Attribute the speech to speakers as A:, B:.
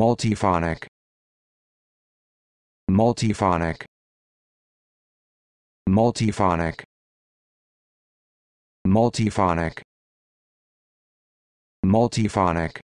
A: multiphonic multiphonic multiphonic multiphonic multiphonic